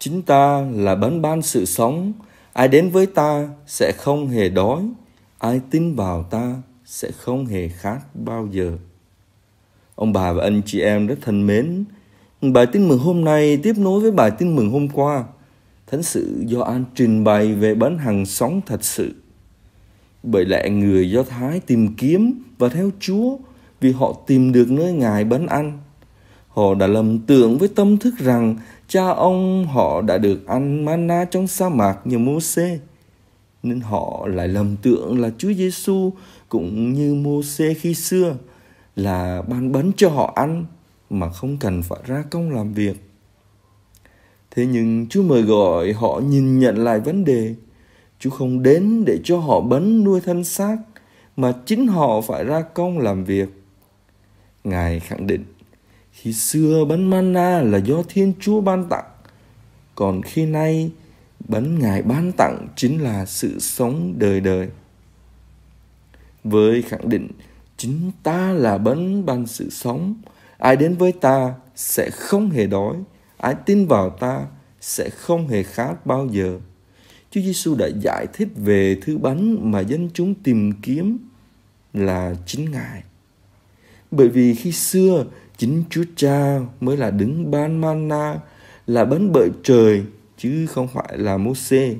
chính ta là bánh ban sự sống ai đến với ta sẽ không hề đói ai tin vào ta sẽ không hề khát bao giờ ông bà và anh chị em rất thân mến bài tin mừng hôm nay tiếp nối với bài tin mừng hôm qua thánh sự do an trình bày về bánh hằng sống thật sự bởi lẽ người do thái tìm kiếm và theo chúa vì họ tìm được nơi ngài bánh ăn Họ đã lầm tưởng với tâm thức rằng cha ông họ đã được ăn mana trong sa mạc như Môsê. Nên họ lại lầm tưởng là Chúa Giêsu cũng như Môsê khi xưa là ban bánh cho họ ăn mà không cần phải ra công làm việc. Thế nhưng Chúa mời gọi họ nhìn nhận lại vấn đề. Chúa không đến để cho họ bấn nuôi thân xác mà chính họ phải ra công làm việc. Ngài khẳng định khi xưa bánh mana là do Thiên Chúa ban tặng, còn khi nay bánh Ngài ban tặng chính là sự sống đời đời. Với khẳng định chính ta là bánh ban sự sống, ai đến với ta sẽ không hề đói, ai tin vào ta sẽ không hề khát bao giờ. Chúa Giêsu đã giải thích về thứ bánh mà dân chúng tìm kiếm là chính Ngài bởi vì khi xưa chính Chúa Cha mới là đứng ban mana là bánh bởi trời chứ không phải là mô xê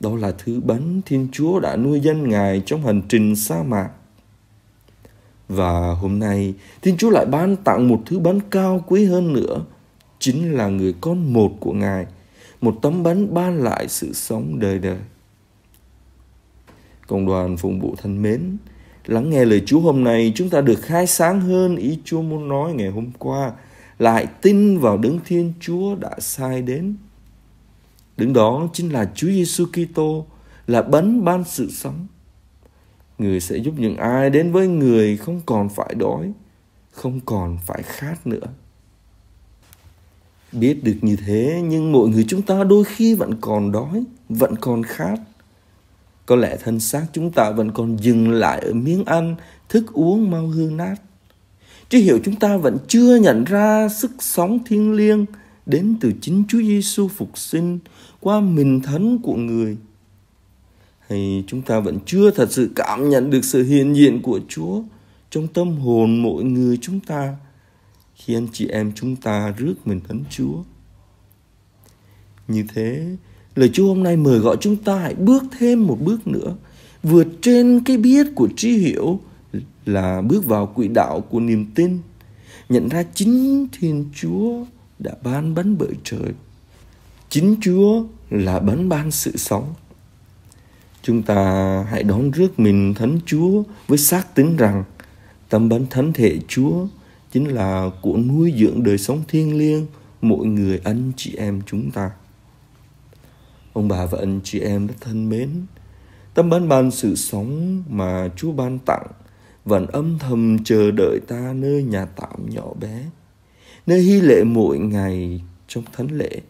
đó là thứ bánh Thiên Chúa đã nuôi dân Ngài trong hành trình sa mạc. Và hôm nay, Thiên Chúa lại ban tặng một thứ bánh cao quý hơn nữa, chính là người con một của Ngài, một tấm bánh ban lại sự sống đời đời. Cộng đoàn phụng vụ thân mến, Lắng nghe lời Chúa hôm nay, chúng ta được khai sáng hơn ý Chúa muốn nói ngày hôm qua là hãy tin vào đấng Thiên Chúa đã sai đến. Đứng đó chính là Chúa Giêsu Kitô là bấn ban sự sống. Người sẽ giúp những ai đến với người không còn phải đói, không còn phải khát nữa. Biết được như thế nhưng mọi người chúng ta đôi khi vẫn còn đói, vẫn còn khát có lẽ thân xác chúng ta vẫn còn dừng lại ở miếng ăn, thức uống mau hư nát. Chứ hiểu chúng ta vẫn chưa nhận ra sức sống thiêng liêng đến từ chính Chúa Giêsu phục sinh qua mình thánh của người. Hay chúng ta vẫn chưa thật sự cảm nhận được sự hiện diện của Chúa trong tâm hồn mỗi người chúng ta khi anh chị em chúng ta rước mình thánh Chúa. Như thế, Lời Chúa hôm nay mời gọi chúng ta hãy bước thêm một bước nữa, vượt trên cái biết của trí hiểu là bước vào quỹ đạo của niềm tin, nhận ra chính Thiên Chúa đã ban bánh bởi trời. Chính Chúa là bánh ban sự sống. Chúng ta hãy đón rước mình Thánh Chúa với xác tín rằng tâm bánh thánh thể Chúa chính là của nuôi dưỡng đời sống thiêng liêng mỗi người anh chị em chúng ta. Ông bà và anh chị em rất thân mến, tâm ban ban sự sống mà Chúa ban tặng vẫn âm thầm chờ đợi ta nơi nhà tạm nhỏ bé, nơi hy lệ mỗi ngày trong thánh lễ.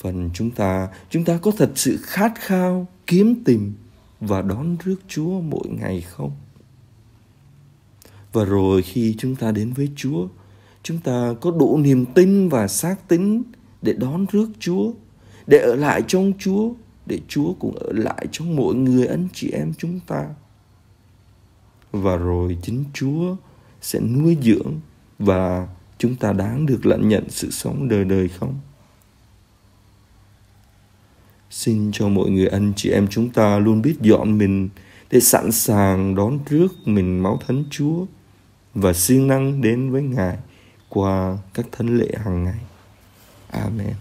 Phần chúng ta, chúng ta có thật sự khát khao, kiếm tìm và đón rước Chúa mỗi ngày không? Và rồi khi chúng ta đến với Chúa, chúng ta có đủ niềm tin và xác tín để đón rước Chúa để ở lại trong Chúa, để Chúa cũng ở lại trong mỗi người anh chị em chúng ta. Và rồi chính Chúa sẽ nuôi dưỡng và chúng ta đáng được lãnh nhận sự sống đời đời không? Xin cho mọi người anh chị em chúng ta luôn biết dọn mình để sẵn sàng đón trước mình máu thánh Chúa và siêng năng đến với Ngài qua các thánh lễ hàng ngày. Amen.